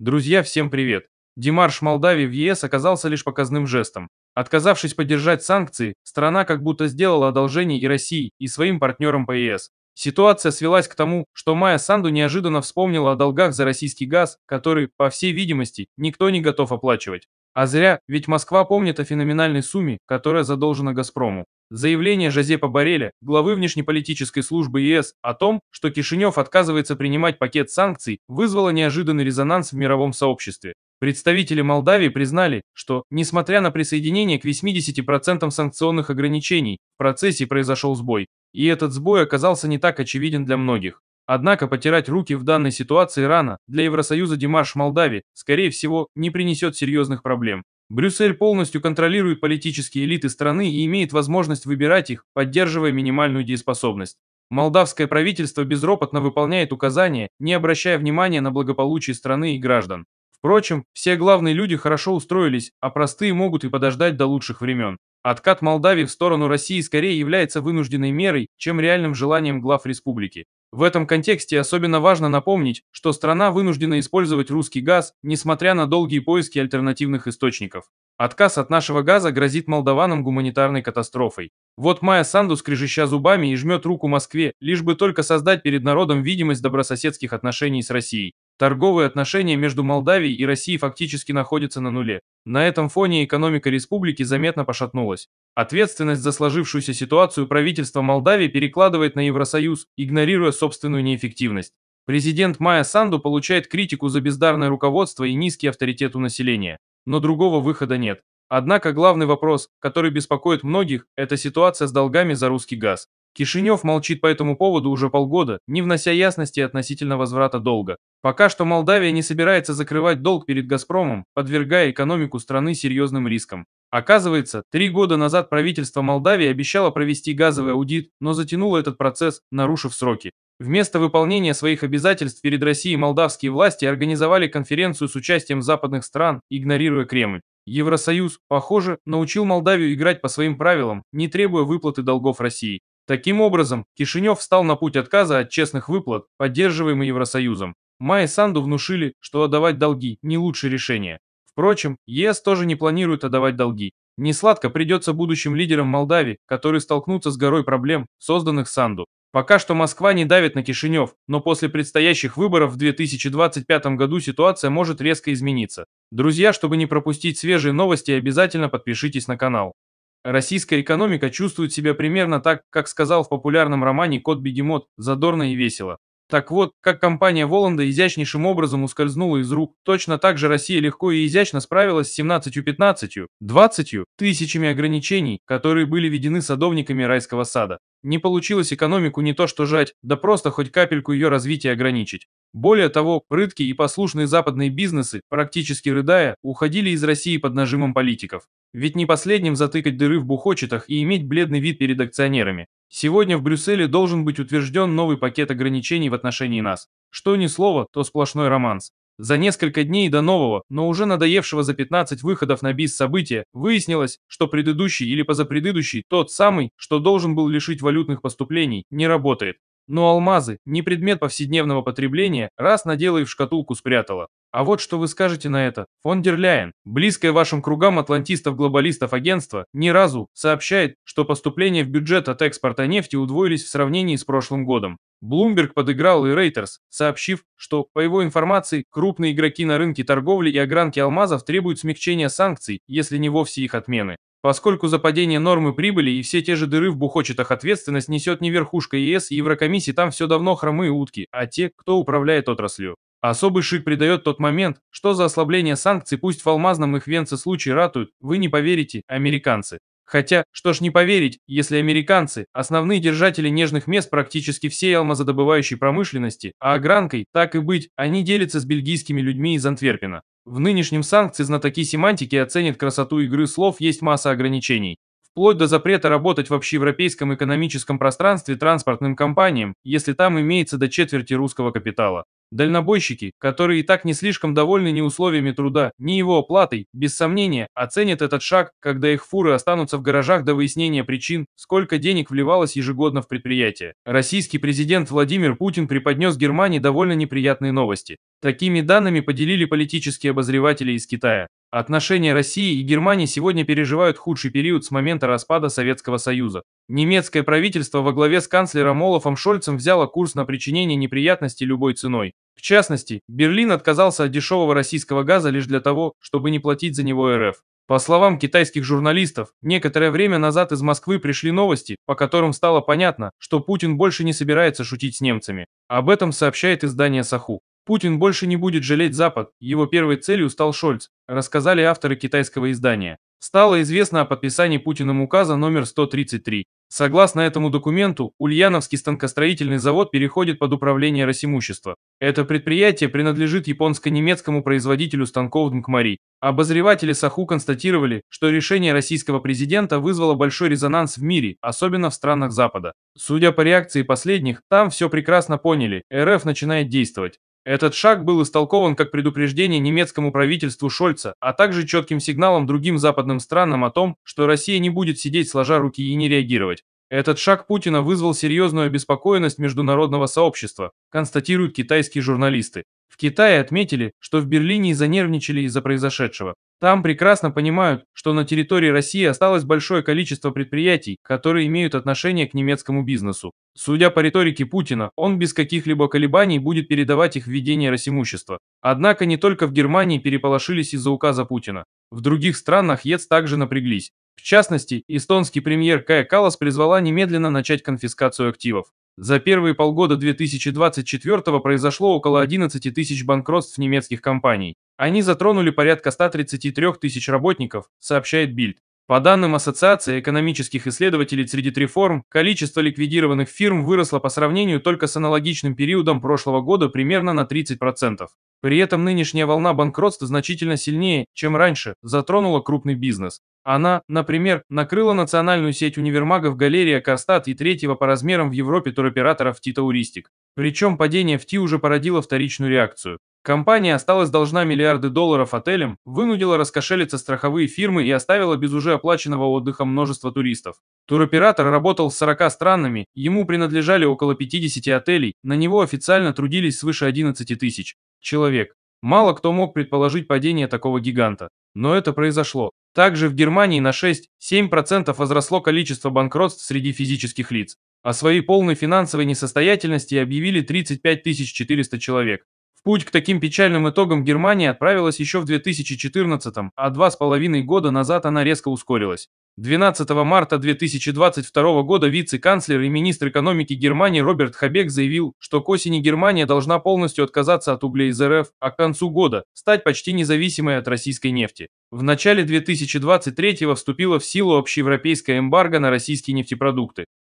Друзья, всем привет! Демарш Молдавии в ЕС оказался лишь показным жестом. Отказавшись поддержать санкции, страна как будто сделала одолжение и России, и своим партнерам по ЕС. Ситуация свелась к тому, что Майя Санду неожиданно вспомнила о долгах за российский газ, который, по всей видимости, никто не готов оплачивать. А зря, ведь Москва помнит о феноменальной сумме, которая задолжена «Газпрому». Заявление Жозепа Бореля, главы внешнеполитической службы ЕС, о том, что Кишинев отказывается принимать пакет санкций, вызвало неожиданный резонанс в мировом сообществе. Представители Молдавии признали, что, несмотря на присоединение к 80% санкционных ограничений, в процессе произошел сбой. И этот сбой оказался не так очевиден для многих. Однако потирать руки в данной ситуации рано, для Евросоюза Димаш Молдавии, скорее всего, не принесет серьезных проблем. Брюссель полностью контролирует политические элиты страны и имеет возможность выбирать их, поддерживая минимальную дееспособность. Молдавское правительство безропотно выполняет указания, не обращая внимания на благополучие страны и граждан. Впрочем, все главные люди хорошо устроились, а простые могут и подождать до лучших времен. Откат Молдавии в сторону России скорее является вынужденной мерой, чем реальным желанием глав республики. В этом контексте особенно важно напомнить, что страна вынуждена использовать русский газ, несмотря на долгие поиски альтернативных источников. Отказ от нашего газа грозит молдаванам гуманитарной катастрофой. Вот Майя Санду, скрежеща зубами, и жмет руку Москве, лишь бы только создать перед народом видимость добрососедских отношений с Россией. Торговые отношения между Молдавией и Россией фактически находятся на нуле. На этом фоне экономика республики заметно пошатнулась. Ответственность за сложившуюся ситуацию правительство Молдавии перекладывает на Евросоюз, игнорируя собственную неэффективность. Президент Майя Санду получает критику за бездарное руководство и низкий авторитет у населения. Но другого выхода нет. Однако главный вопрос, который беспокоит многих, это ситуация с долгами за русский газ. Кишинев молчит по этому поводу уже полгода, не внося ясности относительно возврата долга. Пока что Молдавия не собирается закрывать долг перед «Газпромом», подвергая экономику страны серьезным рискам. Оказывается, три года назад правительство Молдавии обещало провести газовый аудит, но затянуло этот процесс, нарушив сроки. Вместо выполнения своих обязательств перед Россией молдавские власти организовали конференцию с участием западных стран, игнорируя Кремль. Евросоюз, похоже, научил Молдавию играть по своим правилам, не требуя выплаты долгов России. Таким образом, Кишинев встал на путь отказа от честных выплат, поддерживаемый Евросоюзом. Май и Санду внушили, что отдавать долги – не лучшее решение. Впрочем, ЕС тоже не планирует отдавать долги. Несладко придется будущим лидерам Молдавии, которые столкнутся с горой проблем, созданных Санду. Пока что Москва не давит на Кишинев, но после предстоящих выборов в 2025 году ситуация может резко измениться. Друзья, чтобы не пропустить свежие новости, обязательно подпишитесь на канал. Российская экономика чувствует себя примерно так, как сказал в популярном романе «Кот-бегемот» задорно и весело. Так вот, как компания Воланда изящнейшим образом ускользнула из рук, точно так же Россия легко и изящно справилась с 17-15, 20 тысячами ограничений, которые были введены садовниками райского сада. Не получилось экономику не то что жать, да просто хоть капельку ее развития ограничить. Более того, прыткие и послушные западные бизнесы, практически рыдая, уходили из России под нажимом политиков. Ведь не последним затыкать дыры в бухочетах и иметь бледный вид перед акционерами. Сегодня в Брюсселе должен быть утвержден новый пакет ограничений в отношении нас. Что ни слово, то сплошной романс. За несколько дней до нового, но уже надоевшего за 15 выходов на бис события, выяснилось, что предыдущий или позапредыдущий, тот самый, что должен был лишить валютных поступлений, не работает. Но алмазы – не предмет повседневного потребления, раз надела и в шкатулку спрятала. А вот что вы скажете на это. Фон дер близкое вашим кругам атлантистов-глобалистов агентство, ни разу сообщает, что поступления в бюджет от экспорта нефти удвоились в сравнении с прошлым годом. Блумберг подыграл и Рейтерс, сообщив, что, по его информации, крупные игроки на рынке торговли и огранки алмазов требуют смягчения санкций, если не вовсе их отмены. Поскольку за падение нормы прибыли и все те же дыры в бухочетах ответственность несет не верхушка ЕС и Еврокомиссии, там все давно хромые утки, а те, кто управляет отраслью. Особый шик придает тот момент, что за ослабление санкций пусть в алмазном их венце случае ратуют, вы не поверите, американцы. Хотя, что ж не поверить, если американцы – основные держатели нежных мест практически всей алмазодобывающей промышленности, а огранкой, так и быть, они делятся с бельгийскими людьми из Антверпена. В нынешнем санкции знатоки семантики оценят красоту игры слов, есть масса ограничений вплоть до запрета работать в общеевропейском экономическом пространстве транспортным компаниям, если там имеется до четверти русского капитала. Дальнобойщики, которые и так не слишком довольны ни условиями труда, ни его оплатой, без сомнения, оценят этот шаг, когда их фуры останутся в гаражах до выяснения причин, сколько денег вливалось ежегодно в предприятие. Российский президент Владимир Путин преподнес Германии довольно неприятные новости. Такими данными поделили политические обозреватели из Китая. Отношения России и Германии сегодня переживают худший период с момента распада Советского Союза. Немецкое правительство во главе с канцлером Олафом Шольцем взяло курс на причинение неприятностей любой ценой. В частности, Берлин отказался от дешевого российского газа лишь для того, чтобы не платить за него РФ. По словам китайских журналистов, некоторое время назад из Москвы пришли новости, по которым стало понятно, что Путин больше не собирается шутить с немцами. Об этом сообщает издание «Саху». Путин больше не будет жалеть Запад, его первой целью стал Шольц, рассказали авторы китайского издания. Стало известно о подписании Путиным указа номер 133. Согласно этому документу, Ульяновский станкостроительный завод переходит под управление Росимущества. Это предприятие принадлежит японско-немецкому производителю станков Дмкмари. Обозреватели Саху констатировали, что решение российского президента вызвало большой резонанс в мире, особенно в странах Запада. Судя по реакции последних, там все прекрасно поняли, РФ начинает действовать. Этот шаг был истолкован как предупреждение немецкому правительству Шольца, а также четким сигналом другим западным странам о том, что Россия не будет сидеть сложа руки и не реагировать. Этот шаг Путина вызвал серьезную обеспокоенность международного сообщества, констатируют китайские журналисты. В Китае отметили, что в Берлине занервничали из-за произошедшего. Там прекрасно понимают, что на территории России осталось большое количество предприятий, которые имеют отношение к немецкому бизнесу. Судя по риторике Путина, он без каких-либо колебаний будет передавать их введение Росимущества. Однако не только в Германии переполошились из-за указа Путина. В других странах ЕЦ также напряглись. В частности, эстонский премьер Кая Калас призвала немедленно начать конфискацию активов. За первые полгода 2024 произошло около 11 тысяч банкротств немецких компаний. Они затронули порядка 133 тысяч работников, сообщает Бильд. По данным Ассоциации экономических исследователей среди реформ, количество ликвидированных фирм выросло по сравнению только с аналогичным периодом прошлого года примерно на 30%. При этом нынешняя волна банкротств значительно сильнее, чем раньше, затронула крупный бизнес. Она, например, накрыла национальную сеть универмагов «Галерия», «Кастат» и третьего по размерам в Европе туроператоров «Титауристик». Причем падение в ТИ уже породило вторичную реакцию. Компания осталась должна миллиарды долларов отелям, вынудила раскошелиться страховые фирмы и оставила без уже оплаченного отдыха множество туристов. Туроператор работал с 40 странами, ему принадлежали около 50 отелей, на него официально трудились свыше 11 тысяч человек. Мало кто мог предположить падение такого гиганта, но это произошло. Также в Германии на 6-7% возросло количество банкротств среди физических лиц. О а своей полной финансовой несостоятельности объявили 35 400 человек. В путь к таким печальным итогам Германия отправилась еще в 2014-м, а два с половиной года назад она резко ускорилась. 12 марта 2022 года вице-канцлер и министр экономики Германии Роберт Хабек заявил, что к осени Германия должна полностью отказаться от угля из РФ, а к концу года стать почти независимой от российской нефти. В начале 2023 вступила в силу общеевропейская эмбарго на российские нефтепродукты.